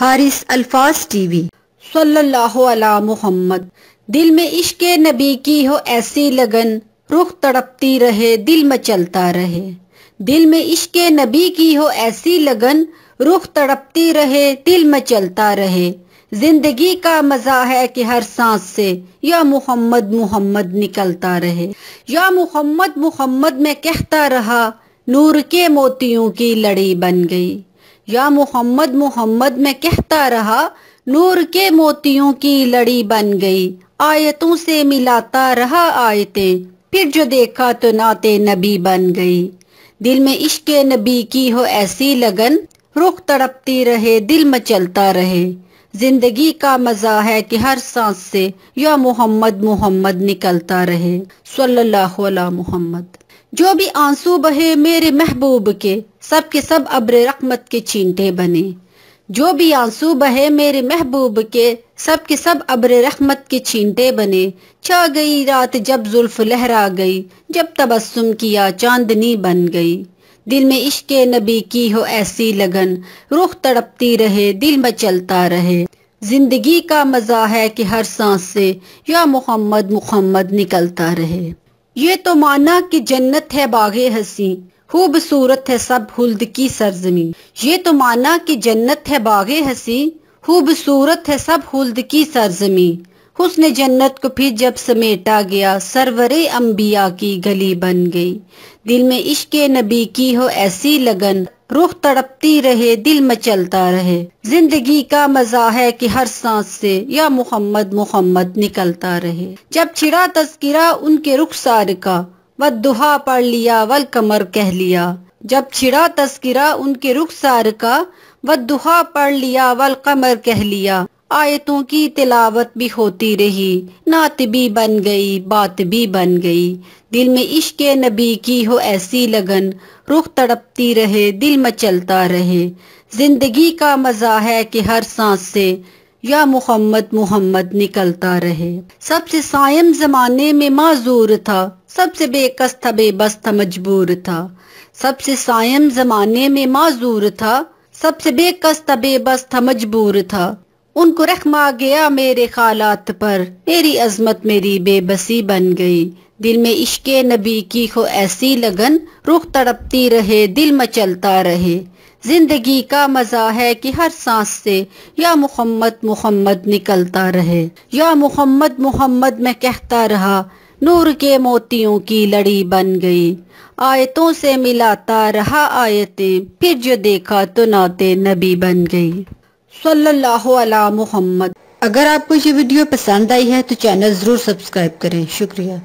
हारिस अल्फाज टीवी सल्लल्लाहु अला मोहम्मद दिल में इश्क नबी की हो ऐसी लगन रुख तड़पती रहे दिल में चलता रहे दिल में इश्क नबी की हो ऐसी लगन रुख तड़पती रहे दिल में चलता रहे जिंदगी का मजा है कि हर सांस से या मोहम्मद मोहम्मद निकलता रहे या मोहम्मद मोहम्मद में कहता रहा नूर के मोतियों की लड़ी बन गई या मोहम्मद मोहम्मद में कहता रहा नूर के मोतियों की लड़ी बन गई आयतों से मिलाता रहा आयते फिर जो देखा तो नाते नबी बन गई दिल में इश्क नबी की हो ऐसी लगन रुख तड़पती रहे दिल में चलता रहे जिंदगी का मजा है कि हर सांस से या मोहम्मद मोहम्मद निकलता रहे सल्लल्लाहु अलैहि मोहम्मद जो भी आंसू बहे मेरे महबूब के सब के सब अब्र रकमत के छींटे बने जो भी आंसू बहे मेरे महबूब के सब के सब अब्र रकमत के छींटे बने छा गई रात जब जुल्फ लहरा गई जब तबस्सुम किया चांदनी बन गई दिल में इश्क नबी की हो ऐसी लगन रुख तड़पती रहे दिल में चलता रहे जिंदगी का मज़ा है कि हर सांस से या मोहम्मद मोहम्मद निकलता रहे ये तो माना कि जन्नत है बागे हसी खूबसूरत है सब हुल्द की सरजमी ये तो माना कि जन्नत है बागे हसी खूबसूरत है सब हुल्द की सरजमी उसने जन्नत को फिर जब समेटा गया सरवरे अम्बिया की गली बन गई दिल में इश्क नबी की हो ऐसी लगन रुख तड़पती रहे दिल में चलता रहे जिंदगी का मजा है कि हर सांस से या मोहम्मद मोहम्मद निकलता रहे जब छिड़ा तस्करा उनके रुखसार का व दुहा पढ़ लिया वल कमर कह लिया जब छिड़ा तस्करा उनके रुखसार का व दुहा पढ़ लिया वल कमर कह लिया आयतों की तिलावत भी होती रही नात भी बन गई बात भी बन गई दिल में इश्क नबी की हो ऐसी लगन रुख तड़पती रहे दिल मचलता रहे जिंदगी का मज़ा है कि हर सांस से या मोहम्मद मोहम्मद निकलता रहे सबसे सायम जमाने में माजूर था सबसे बेकस था बेबस था मजबूर था सबसे सायम जमाने में माजूर था सबसे बेकस था बेबस था मजबूर था उनको रखमा गया मेरे खालात पर मेरी अजमत मेरी बेबसी बन गई दिल में इश्क नबी की खो ऐसी लगन रुख तड़पती रहे दिल मचलता रहे जिंदगी का मज़ा है कि हर सांस से या मुहम्मद मुहम्मद निकलता रहे या मुहम्मद मुहम्मद मैं कहता रहा नूर के मोतियों की लड़ी बन गई आयतों से मिलाता रहा आयतें फिर जो देखा तो नाते नबी बन गई सल्लल्लाहु अलैहि अगर आपको ये वीडियो पसंद आई है तो चैनल ज़रूर सब्सक्राइब करें शुक्रिया